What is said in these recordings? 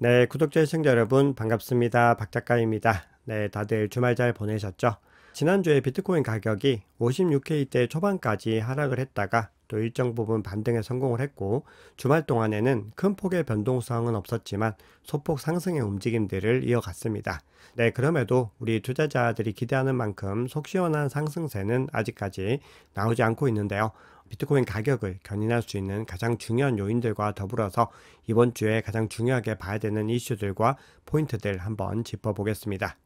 네, 구독자 시청자 여러분 반갑습니다. 박 작가입니다. 네, 다들 주말 잘 보내셨죠? 지난주에 비트코인 가격이 56K대 초반까지 하락을 했다가 또 일정 부분 반등에 성공을 했고 주말 동안에는 큰 폭의 변동성은 없었지만 소폭 상승의 움직임들을 이어갔습니다. 네, 그럼에도 우리 투자자들이 기대하는 만큼 속 시원한 상승세는 아직까지 나오지 않고 있는데요. 비트코인 가격을 견인할 수 있는 가장 중요한 요인들과 더불어서 이번 주에 가장 중요하게 봐야 되는 이슈들과 포인트들 한번 짚어보겠습니다.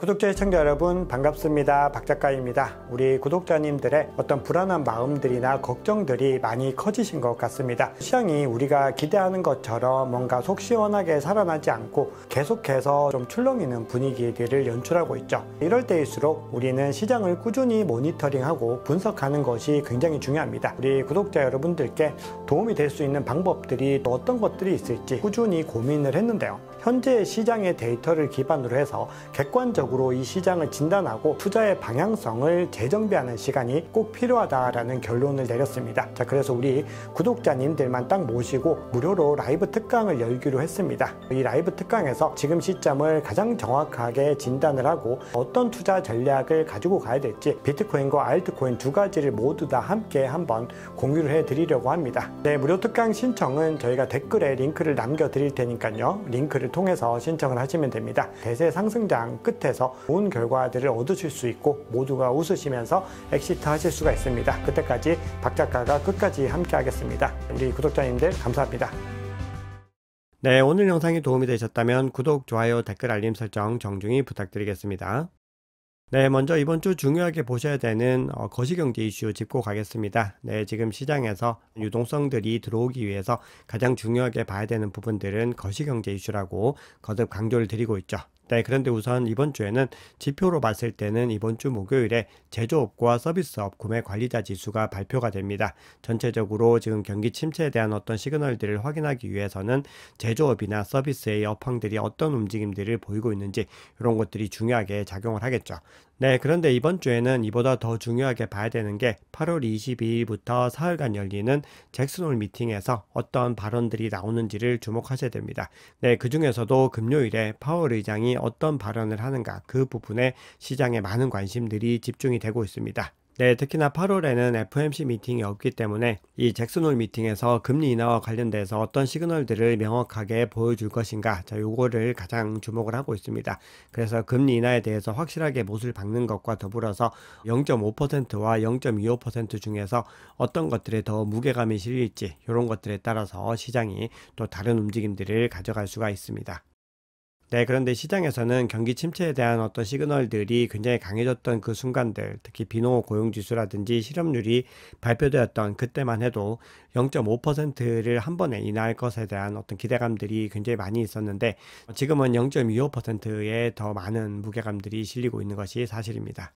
구독자 시청자 여러분 반갑습니다. 박 작가입니다. 우리 구독자님들의 어떤 불안한 마음들이나 걱정들이 많이 커지신 것 같습니다. 시장이 우리가 기대하는 것처럼 뭔가 속 시원하게 살아나지 않고 계속해서 좀 출렁이는 분위기를 연출하고 있죠. 이럴 때일수록 우리는 시장을 꾸준히 모니터링하고 분석하는 것이 굉장히 중요합니다. 우리 구독자 여러분들께 도움이 될 수 있는 방법들이 또 어떤 것들이 있을지 꾸준히 고민을 했는데요. 현재 시장의 데이터를 기반으로 해서 객관적으로 종합적으로 이 시장을 진단하고 투자의 방향성을 재정비하는 시간이 꼭 필요하다라는 결론을 내렸습니다. 자, 그래서 우리 구독자님들만 딱 모시고 무료로 라이브 특강을 열기로 했습니다. 이 라이브 특강에서 지금 시점을 가장 정확하게 진단을 하고 어떤 투자 전략을 가지고 가야 될지 비트코인과 알트코인 두 가지를 모두 다 함께 한번 공유를 해드리려고 합니다. 네, 무료 특강 신청은 저희가 댓글에 링크를 남겨드릴 테니까요. 링크를 통해서 신청을 하시면 됩니다. 대세 상승장 끝에서 통해서 좋은 결과들을 얻으실 수 있고 모두가 웃으시면서 엑시트 하실 수가 있습니다. 그때까지 박 작가가 끝까지 함께 하겠습니다. 우리 구독자님들 감사합니다. 네, 오늘 영상이 도움이 되셨다면 구독, 좋아요, 댓글, 알림 설정 정중히 부탁드리겠습니다. 네, 먼저 이번 주 중요하게 보셔야 되는 어, 거시경제 이슈 짚고 가겠습니다. 네, 지금 시장에서 유동성들이 들어오기 위해서 가장 중요하게 봐야 되는 부분들은 거시경제 이슈라고 거듭 강조를 드리고 있죠. 네, 그런데 우선 이번 주에는 지표로 봤을 때는 이번 주 목요일에 제조업과 서비스업 구매 관리자 지수가 발표가 됩니다. 전체적으로 지금 경기 침체에 대한 어떤 시그널들을 확인하기 위해서는 제조업이나 서비스의 업황들이 어떤 움직임들을 보이고 있는지 이런 것들이 중요하게 작용을 하겠죠. 네, 그런데 이번 주에는 이보다 더 중요하게 봐야 되는 게 8월 22일부터 사흘간 열리는 잭슨홀 미팅에서 어떤 발언들이 나오는지를 주목하셔야 됩니다. 네, 그 중에서도 금요일에 파월 의장이 어떤 발언을 하는가 그 부분에 시장에 많은 관심들이 집중이 되고 있습니다. 네, 특히나 8월에는 FMC 미팅이 없기 때문에 이 잭슨홀 미팅에서 금리 인하와 관련돼서 어떤 시그널들을 명확하게 보여줄 것인가, 자, 요거를 가장 주목을 하고 있습니다. 그래서 금리 인하에 대해서 확실하게 못을 박는 것과 더불어서 0.5%와 0.25% 중에서 어떤 것들에 더 무게감이 실릴지, 이런 것들에 따라서 시장이 또 다른 움직임들을 가져갈 수가 있습니다. 네, 그런데 시장에서는 경기 침체에 대한 어떤 시그널들이 굉장히 강해졌던 그 순간들, 특히 비농 고용지수라든지 실업률이 발표되었던 그때만 해도 0.5%를 한 번에 인하할 것에 대한 어떤 기대감들이 굉장히 많이 있었는데 지금은 0.25%에 더 많은 무게감들이 실리고 있는 것이 사실입니다.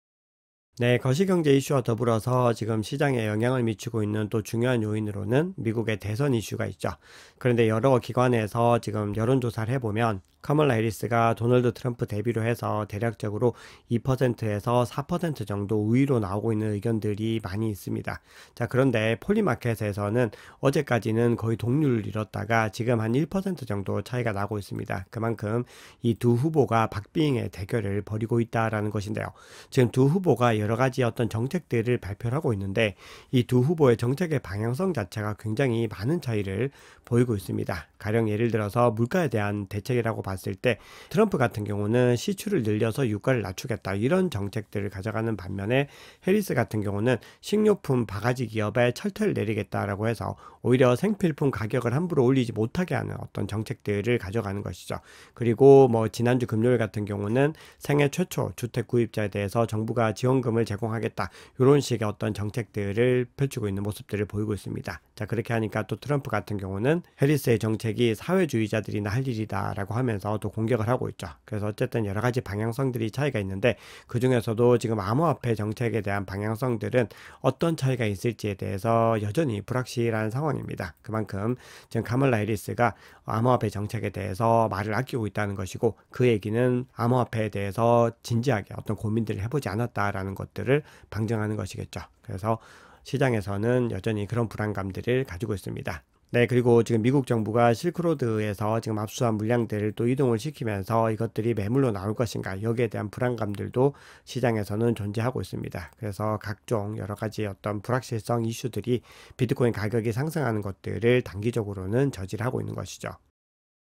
네, 거시경제 이슈와 더불어서 지금 시장에 영향을 미치고 있는 또 중요한 요인으로는 미국의 대선 이슈가 있죠. 그런데 여러 기관에서 지금 여론조사를 해보면 카멀라 해리스가 도널드 트럼프 대비로 해서 대략적으로 2%에서 4% 정도 우위로 나오고 있는 의견들이 많이 있습니다. 자, 그런데 폴리마켓에서는 어제까지는 거의 동률을 잃었다가 지금 한 1% 정도 차이가 나고 있습니다. 그만큼 이 두 후보가 박빙의 대결을 벌이고 있다라는 것인데요. 지금 두 후보가 여러 가지 어떤 정책들을 발표하고 있는데 이 두 후보의 정책의 방향성 자체가 굉장히 많은 차이를 보이고 있습니다. 가령 예를 들어서 물가에 대한 대책이라고 봤을 때 트럼프 같은 경우는 시출을 늘려서 유가를 낮추겠다 이런 정책들을 가져가는 반면에 해리스 같은 경우는 식료품 바가지 기업에 철퇴를 내리겠다라고 해서 오히려 생필품 가격을 함부로 올리지 못하게 하는 어떤 정책들을 가져가는 것이죠. 그리고 뭐 지난주 금요일 같은 경우는 생애 최초 주택 구입자에 대해서 정부가 지원금을 제공하겠다 이런 식의 어떤 정책들을 펼치고 있는 모습들을 보이고 있습니다. 자 그렇게 하니까 또 트럼프 같은 경우는 해리스의 정책이 사회주의자들이나 할 일이다라고 하면서 또 공격을 하고 있죠. 그래서 어쨌든 여러 가지 방향성들이 차이가 있는데 그 중에서도 지금 암호화폐 정책에 대한 방향성들은 어떤 차이가 있을지에 대해서 여전히 불확실한 상황입니다. 그만큼 지금 카멀라 해리스가 암호화폐 정책에 대해서 말을 아끼고 있다는 것이고 그 얘기는 암호화폐에 대해서 진지하게 어떤 고민들을 해보지 않았다라는 것들을 방증하는 것이겠죠. 그래서 시장에서는 여전히 그런 불안감들을 가지고 있습니다. 네, 그리고 지금 미국 정부가 실크로드에서 지금 압수한 물량들을 또 이동을 시키면서 이것들이 매물로 나올 것인가 여기에 대한 불안감들도 시장에서는 존재하고 있습니다. 그래서 각종 여러 가지 어떤 불확실성 이슈들이 비트코인 가격이 상승하는 것들을 단기적으로는 저지를 하고 있는 것이죠.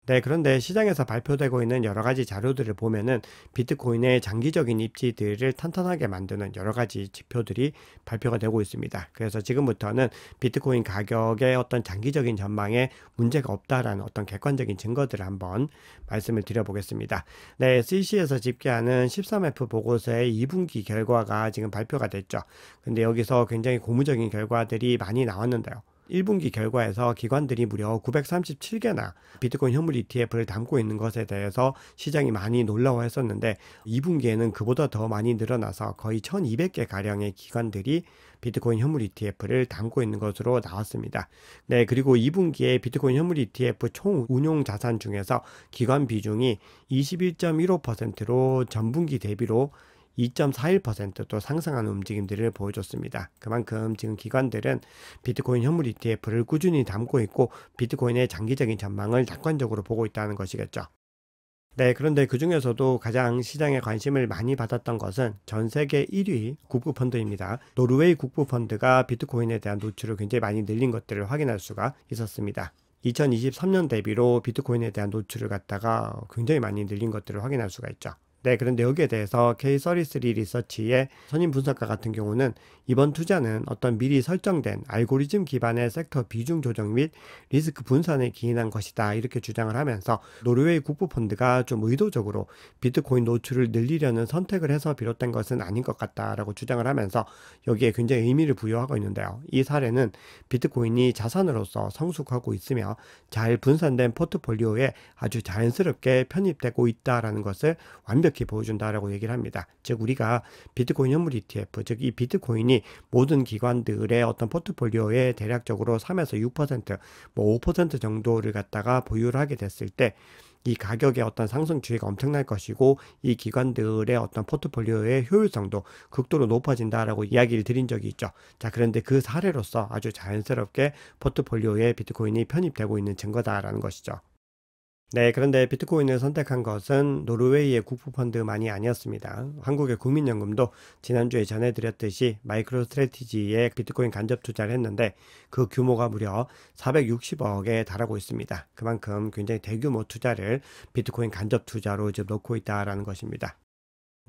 네, 그런데 시장에서 발표되고 있는 여러 가지 자료들을 보면은 비트코인의 장기적인 입지들을 탄탄하게 만드는 여러 가지 지표들이 발표가 되고 있습니다. 그래서 지금부터는 비트코인 가격의 어떤 장기적인 전망에 문제가 없다라는 어떤 객관적인 증거들을 한번 말씀을 드려보겠습니다. 네, CC에서 집계하는 13F 보고서의 2분기 결과가 지금 발표가 됐죠. 근데 여기서 굉장히 고무적인 결과들이 많이 나왔는데요. 1분기 결과에서 기관들이 무려 937개나 비트코인 현물 ETF를 담고 있는 것에 대해서 시장이 많이 놀라워했었는데 2분기에는 그보다 더 많이 늘어나서 거의 1,200개 가량의 기관들이 비트코인 현물 ETF를 담고 있는 것으로 나왔습니다. 네, 그리고 2분기에 비트코인 현물 ETF 총 운용 자산 중에서 기관 비중이 21.15%로 전분기 대비로 2.41%또 상승하는 움직임들을 보여줬습니다. 그만큼 지금 기관들은 비트코인 현물 ETF를 꾸준히 담고 있고 비트코인의 장기적인 전망을 낙관적으로 보고 있다는 것이겠죠. 네, 그런데 그 중에서도 가장 시장에 관심을 많이 받았던 것은 전 세계 1위 국부펀드입니다. 노르웨이 국부펀드가 비트코인에 대한 노출을 굉장히 많이 늘린 것들을 확인할 수가 있었습니다. 2023년 대비로 비트코인에 대한 노출을 갖다가 굉장히 많이 늘린 것들을 확인할 수가 있죠. 네, 그런데 여기에 대해서 K33 리서치의 선임 분석가 같은 경우는 이번 투자는 어떤 미리 설정된 알고리즘 기반의 섹터 비중 조정 및 리스크 분산에 기인한 것이다. 이렇게 주장을 하면서 노르웨이 국부 펀드가 좀 의도적으로 비트코인 노출을 늘리려는 선택을 해서 비롯된 것은 아닌 것 같다라고 주장을 하면서 여기에 굉장히 의미를 부여하고 있는데요. 이 사례는 비트코인이 자산으로서 성숙하고 있으며 잘 분산된 포트폴리오에 아주 자연스럽게 편입되고 있다라는 것을 완벽히 이렇게 보여준다라고 얘기를 합니다. 즉 우리가 비트코인 현물 ETF, 즉 이 비트코인이 모든 기관들의 어떤 포트폴리오에 대략적으로 3에서 6%, 뭐5% 정도를 갖다가 보유를 하게 됐을 때 이 가격의 어떤 상승 추이가 엄청날 것이고 이 기관들의 어떤 포트폴리오의 효율성도 극도로 높아진다라고 이야기를 드린 적이 있죠. 자, 그런데 그 사례로서 아주 자연스럽게 포트폴리오에 비트코인이 편입되고 있는 증거다라는 것이죠. 네, 그런데 비트코인을 선택한 것은 노르웨이의 국부펀드만이 아니었습니다. 한국의 국민연금도 지난주에 전해드렸듯이 마이크로 스트레티지에 비트코인 간접 투자를 했는데 그 규모가 무려 460억에 달하고 있습니다. 그만큼 굉장히 대규모 투자를 비트코인 간접 투자로 지금 놓고 있다는 것입니다.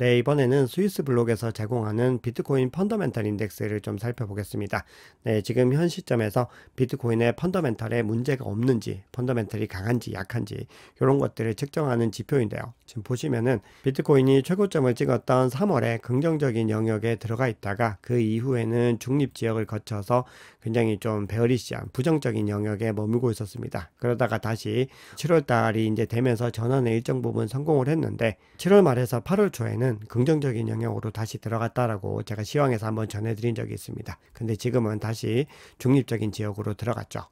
네, 이번에는 스위스 블록에서 제공하는 비트코인 펀더멘탈 인덱스를 좀 살펴보겠습니다. 네, 지금 현 시점에서 비트코인의 펀더멘탈에 문제가 없는지, 펀더멘탈이 강한지 약한지 이런 것들을 측정하는 지표인데요. 지금 보시면은 비트코인이 최고점을 찍었던 3월에 긍정적인 영역에 들어가 있다가 그 이후에는 중립 지역을 거쳐서 굉장히 좀 베어리시한 부정적인 영역에 머물고 있었습니다. 그러다가 다시 7월 달이 이제 되면서 전환의 일정 부분 성공을 했는데 7월 말에서 8월 초에는 때는 긍정적인 영역으로 다시 들어갔다라고 제가 시황에서 한번 전해드린 적이 있습니다. 근데 지금은 다시 중립적인 지역으로 들어갔죠.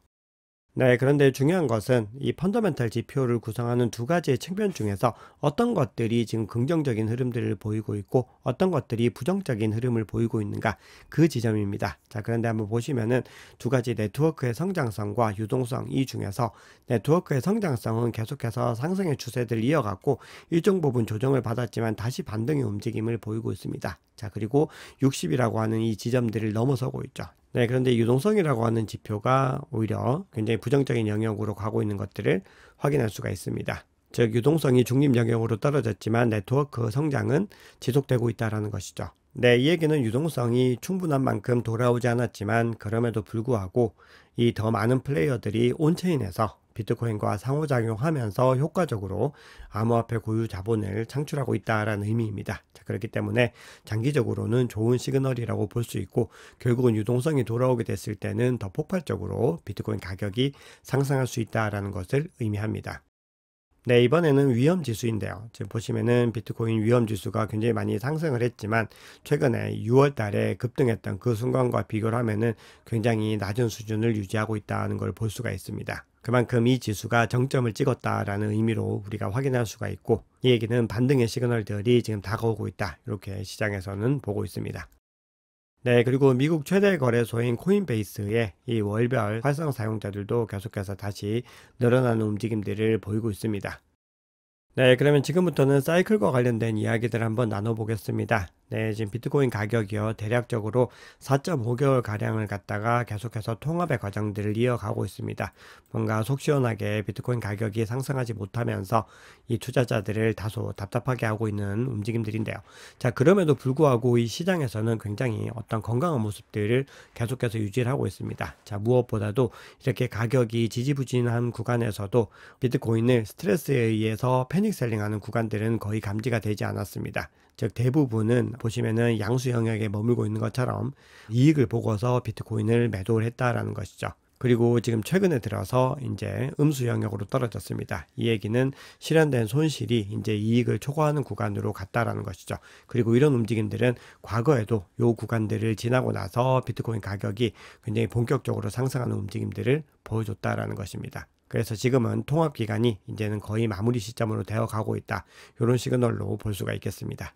네, 그런데 중요한 것은 이 펀더멘탈 지표를 구성하는 두 가지의 측면 중에서 어떤 것들이 지금 긍정적인 흐름들을 보이고 있고 어떤 것들이 부정적인 흐름을 보이고 있는가 그 지점입니다. 자, 그런데 한번 보시면은 두 가지 네트워크의 성장성과 유동성 이 중에서 네트워크의 성장성은 계속해서 상승의 추세를 이어갔고 일정 부분 조정을 받았지만 다시 반등의 움직임을 보이고 있습니다. 자, 그리고 60이라고 하는 이 지점들을 넘어서고 있죠. 네, 그런데 유동성이라고 하는 지표가 오히려 굉장히 부정적인 영역으로 가고 있는 것들을 확인할 수가 있습니다. 즉 유동성이 중립 영역으로 떨어졌지만 네트워크 성장은 지속되고 있다라는 것이죠. 네, 이 얘기는 유동성이 충분한 만큼 돌아오지 않았지만 그럼에도 불구하고 이 더 많은 플레이어들이 온체인에서 비트코인과 상호작용하면서 효과적으로 암호화폐 고유 자본을 창출하고 있다라는 의미입니다. 자, 그렇기 때문에 장기적으로는 좋은 시그널이라고 볼 수 있고 결국은 유동성이 돌아오게 됐을 때는 더 폭발적으로 비트코인 가격이 상승할 수 있다라는 것을 의미합니다. 네, 이번에는 위험 지수인데요. 지금 보시면은 비트코인 위험 지수가 굉장히 많이 상승을 했지만 최근에 6월 달에 급등했던 그 순간과 비교를 하면은 굉장히 낮은 수준을 유지하고 있다는 걸 볼 수가 있습니다. 그만큼 이 지수가 정점을 찍었다라는 의미로 우리가 확인할 수가 있고 이 얘기는 반등의 시그널들이 지금 다가오고 있다. 이렇게 시장에서는 보고 있습니다. 네, 그리고 미국 최대 거래소인 코인베이스의 이 월별 활성 사용자들도 계속해서 다시 늘어나는 움직임들을 보이고 있습니다. 네, 그러면 지금부터는 사이클과 관련된 이야기들 한번 나눠보겠습니다. 네, 지금 비트코인 가격이요. 대략적으로 4.5개월 가량을 갖다가 계속해서 통합의 과정들을 이어가고 있습니다. 뭔가 속 시원하게 비트코인 가격이 상승하지 못하면서 이 투자자들을 다소 답답하게 하고 있는 움직임들인데요. 자, 그럼에도 불구하고 이 시장에서는 굉장히 어떤 건강한 모습들을 계속해서 유지를 하고 있습니다. 자, 무엇보다도 이렇게 가격이 지지부진한 구간에서도 비트코인을 스트레스에 의해서 패닉 셀링하는 구간들은 거의 감지가 되지 않았습니다. 즉 대부분은 보시면은 양수 영역에 머물고 있는 것처럼 이익을 보고서 비트코인을 매도를 했다라는 것이죠. 그리고 지금 최근에 들어서 이제 음수 영역으로 떨어졌습니다. 이 얘기는 실현된 손실이 이제 이익을 초과하는 구간으로 갔다라는 것이죠. 그리고 이런 움직임들은 과거에도 요 구간들을 지나고 나서 비트코인 가격이 굉장히 본격적으로 상승하는 움직임들을 보여줬다라는 것입니다. 그래서 지금은 통합 기간이 이제는 거의 마무리 시점으로 되어 가고 있다. 이런 시그널로 볼 수가 있겠습니다.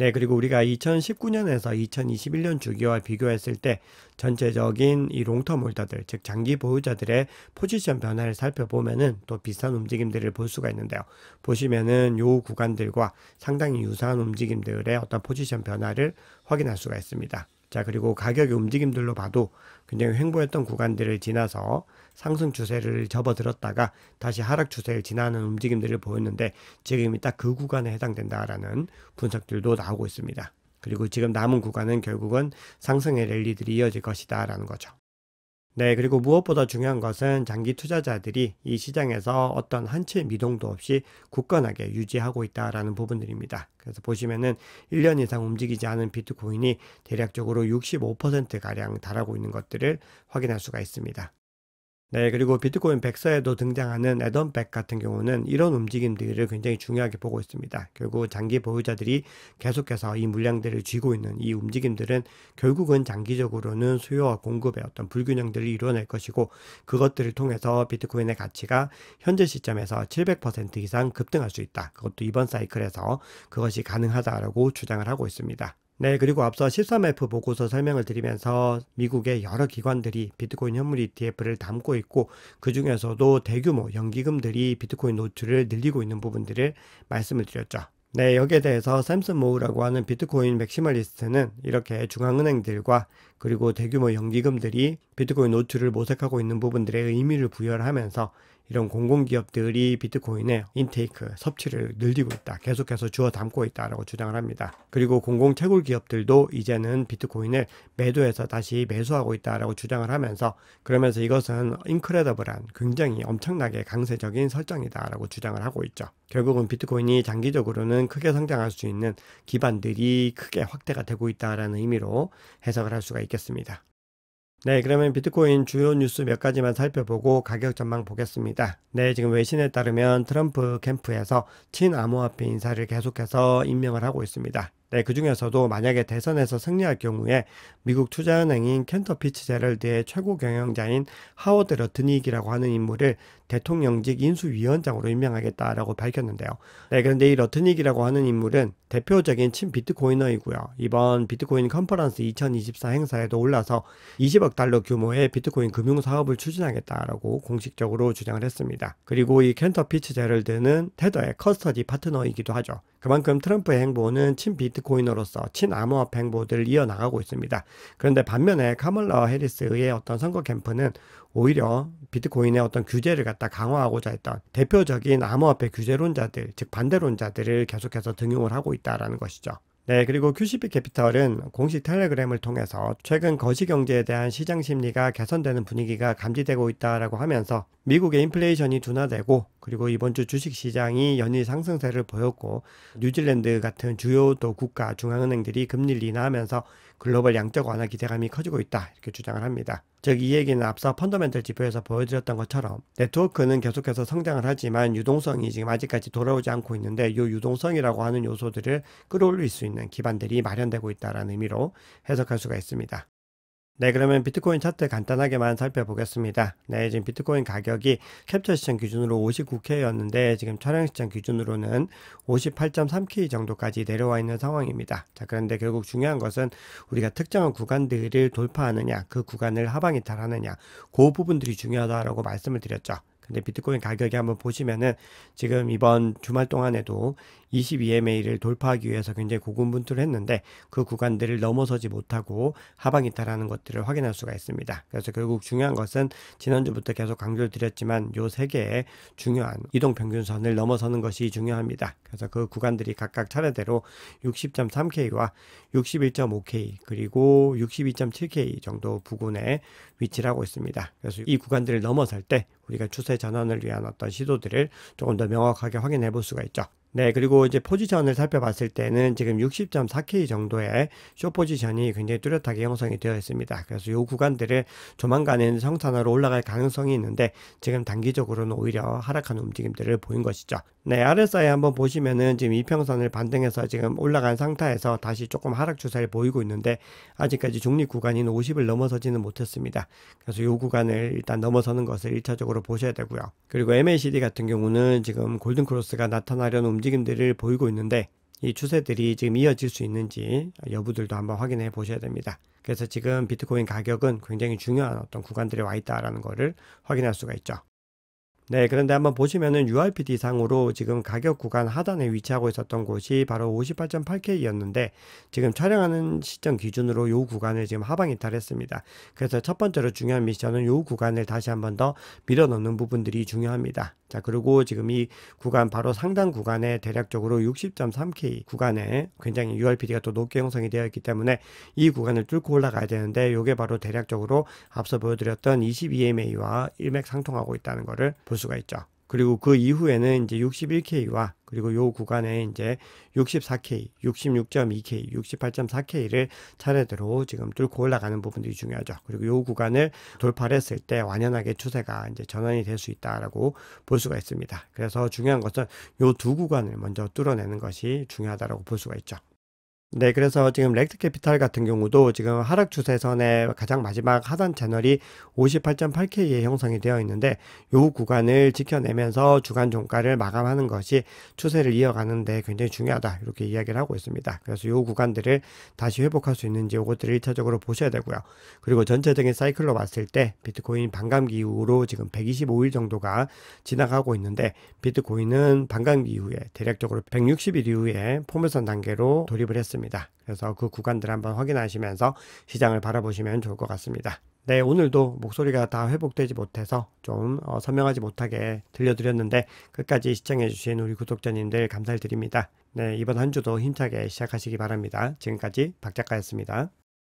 네, 그리고 우리가 2019년에서 2021년 주기와 비교했을 때 전체적인 이 롱텀 홀더들, 즉 장기 보유자들의 포지션 변화를 살펴보면은 또 비슷한 움직임들을 볼 수가 있는데요. 보시면은 요 구간들과 상당히 유사한 움직임들의 어떤 포지션 변화를 확인할 수가 있습니다. 자, 그리고 가격의 움직임들로 봐도 굉장히 횡보했던 구간들을 지나서 상승 추세를 접어들었다가 다시 하락 추세를 지나는 움직임들을 보였는데 지금이 딱 그 구간에 해당된다라는 분석들도 나오고 있습니다. 그리고 지금 남은 구간은 결국은 상승의 랠리들이 이어질 것이다라는 거죠. 네, 그리고 무엇보다 중요한 것은 장기 투자자들이 이 시장에서 어떤 한치의 미동도 없이 굳건하게 유지하고 있다라는 부분들입니다. 그래서 보시면은 1년 이상 움직이지 않은 비트코인이 대략적으로 65%가량 달하고 있는 것들을 확인할 수가 있습니다. 네, 그리고 비트코인 백서에도 등장하는 에던백 같은 경우는 이런 움직임들을 굉장히 중요하게 보고 있습니다. 결국 장기 보유자들이 계속해서 이 물량들을 쥐고 있는 이 움직임들은 결국은 장기적으로는 수요와 공급의 어떤 불균형들을 이루어낼 것이고 그것들을 통해서 비트코인의 가치가 현재 시점에서 700% 이상 급등할 수 있다. 그것도 이번 사이클에서 그것이 가능하다라고 주장을 하고 있습니다. 네, 그리고 앞서 13F 보고서 설명을 드리면서 미국의 여러 기관들이 비트코인 현물 ETF를 담고 있고 그 중에서도 대규모 연기금들이 비트코인 노출을 늘리고 있는 부분들을 말씀을 드렸죠. 네, 여기에 대해서 샘슨 모우라고 하는 비트코인 맥시멀리스트는 이렇게 중앙은행들과 그리고 대규모 연기금들이 비트코인 노출을 모색하고 있는 부분들의 의미를 부여하면서 를 이런 공공기업들이 비트코인의 인테이크, 섭취를 늘리고 있다. 계속해서 주어 담고 있다라고 주장을 합니다. 그리고 공공 채굴 기업들도 이제는 비트코인을 매도해서 다시 매수하고 있다라고 주장을 하면서 그러면서 이것은 인크레더블한 굉장히 엄청나게 강세적인 설정이다라고 주장을 하고 있죠. 결국은 비트코인이 장기적으로는 크게 성장할 수 있는 기반들이 크게 확대가 되고 있다라는 의미로 해석을 할 수가 있겠습니다. 네, 그러면 비트코인 주요 뉴스 몇 가지만 살펴보고 가격 전망 보겠습니다. 네, 지금 외신에 따르면 트럼프 캠프에서 친암호화폐 인사를 계속해서 임명을 하고 있습니다. 네, 그 중에서도 만약에 대선에서 승리할 경우에 미국 투자은행인 캔터 피츠제럴드의 최고 경영자인 하워드 러트닉이라고 하는 인물을 대통령직 인수위원장으로 임명하겠다라고 밝혔는데요. 네, 그런데 이 러트닉이라고 하는 인물은 대표적인 친 비트코이너이고요. 이번 비트코인 컨퍼런스 2024 행사에도 올라서 20억 달러 규모의 비트코인 금융 사업을 추진하겠다라고 공식적으로 주장을 했습니다. 그리고 이캔터 피츠제럴드는 테더의 커스터디 파트너이기도 하죠. 그만큼 트럼프의 행보는 친 비트코인으로서 친 암호화폐 행보들을 이어나가고 있습니다. 그런데 반면에 카멀라 해리스의 어떤 선거 캠프는 오히려 비트코인의 어떤 규제를 갖다 강화하고자 했던 대표적인 암호화폐 규제론자들, 즉 반대론자들을 계속해서 등용을 하고 있다라는 것이죠. 네, 그리고 QCP 캐피털은 공식 텔레그램을 통해서 최근 거시 경제에 대한 시장 심리가 개선되는 분위기가 감지되고 있다라고 하면서 미국의 인플레이션이 둔화되고 그리고 이번 주 주식 시장이 연일 상승세를 보였고 뉴질랜드 같은 주요 도 국가 중앙은행들이 금리를 인하하면서 글로벌 양적 완화 기대감이 커지고 있다 이렇게 주장을 합니다. 즉 이 얘기는 앞서 펀더멘털 지표에서 보여드렸던 것처럼 네트워크는 계속해서 성장을 하지만 유동성이 지금 아직까지 돌아오지 않고 있는데 이 유동성이라고 하는 요소들을 끌어올릴 수 있는 기반들이 마련되고 있다라는 의미로 해석할 수가 있습니다. 네, 그러면 비트코인 차트 간단하게만 살펴보겠습니다. 네, 지금 비트코인 가격이 캡처 시장 기준으로 59K였는데 지금 촬영 시장 기준으로는 58.3K 정도까지 내려와 있는 상황입니다. 자, 그런데 결국 중요한 것은 우리가 특정한 구간들을 돌파하느냐, 그 구간을 하방 이달하느냐그 부분들이 중요하다라고 말씀을 드렸죠. 근데 비트코인 가격이 한번 보시면은 지금 이번 주말 동안에도 22MA를 돌파하기 위해서 굉장히 고군분투를 했는데 그 구간들을 넘어서지 못하고 하방이탈하는 것들을 확인할 수가 있습니다. 그래서 결국 중요한 것은 지난주부터 계속 강조를 드렸지만 요 세 개의 중요한 이동 평균선을 넘어서는 것이 중요합니다. 그래서 그 구간들이 각각 차례대로 60.3K와 61.5K 그리고 62.7K 정도 부근에 위치를 하고 있습니다. 그래서 이 구간들을 넘어설 때 우리가 추세 전환을 위한 어떤 시도들을 조금 더 명확하게 확인해 볼 수가 있죠. 네, 그리고 이제 포지션을 살펴봤을 때는 지금 60.4K 정도의 쇼 포지션이 굉장히 뚜렷하게 형성이 되어 있습니다. 그래서 요 구간들을 조만간에는 성산으로 올라갈 가능성이 있는데 지금 단기적으로는 오히려 하락하는 움직임들을 보인 것이죠. 네, RSI 한번 보시면은 지금 이평선을 반등해서 지금 올라간 상태에서 다시 조금 하락 추세를 보이고 있는데 아직까지 중립 구간인 50을 넘어서지는 못했습니다. 그래서 요 구간을 일단 넘어서는 것을 1차적으로 보셔야 되고요. 그리고 MACD 같은 경우는 지금 골든 크로스가 나타나려는 움직임들을 보이고 있는데 이 추세들이 지금 이어질 수 있는지 여부들도 한번 확인해 보셔야 됩니다. 그래서 지금 비트코인 가격은 굉장히 중요한 어떤 구간들에 와 있다라는 거를 확인할 수가 있죠. 네, 그런데 한번 보시면은 URPD 상으로 지금 가격 구간 하단에 위치하고 있었던 곳이 바로 58.8K였는데 지금 촬영하는 시점 기준으로 요 구간을 지금 하방 이탈했습니다. 그래서 첫 번째로 중요한 미션은 요 구간을 다시 한번 더 밀어넣는 부분들이 중요합니다. 자, 그리고 지금 이 구간 바로 상단 구간에 대략적으로 60.3K 구간에 굉장히 URPD가 또 높게 형성이 되어 있기 때문에 이 구간을 뚫고 올라가야 되는데 요게 바로 대략적으로 앞서 보여드렸던 22MA와 일맥상통하고 있다는 거를 볼 수가 있죠. 그리고 그 이후에는 이제 61K와 그리고 요 구간에 이제 64K, 66.2K, 68.4K를 차례대로 지금 뚫고 올라가는 부분들이 중요하죠. 그리고 요 구간을 돌파했을 를때 완연하게 추세가 이제 전환이 될 수 있다라고 볼 수가 있습니다. 그래서 중요한 것은 요 두 구간을 먼저 뚫어내는 것이 중요하다라고 볼 수가 있죠. 네, 그래서 지금 렉트 캐피탈 같은 경우도 지금 하락 추세선의 가장 마지막 하단 채널이 58.8K에 형성이 되어 있는데 요 구간을 지켜내면서 주간 종가를 마감하는 것이 추세를 이어가는데 굉장히 중요하다. 이렇게 이야기를 하고 있습니다. 그래서 요 구간들을 다시 회복할 수 있는지 요것들을 1차적으로 보셔야 되고요. 그리고 전체적인 사이클로 봤을 때 비트코인 반감기 이후로 지금 125일 정도가 지나가고 있는데 비트코인은 반감기 이후에 대략적으로 160일 이후에 포물선 단계로 돌입을 했습니다. 있습니다. 그래서 그 구간들 한번 확인하시면서 시장을 바라보시면 좋을 것 같습니다. 네, 오늘도 목소리가 다 회복되지 못해서 좀 어, 선명하지 못하게 들려드렸는데 끝까지 시청해주신 우리 구독자님들 감사드립니다. 네, 이번 한 주도 힘차게 시작하시기 바랍니다. 지금까지 박 작가였습니다.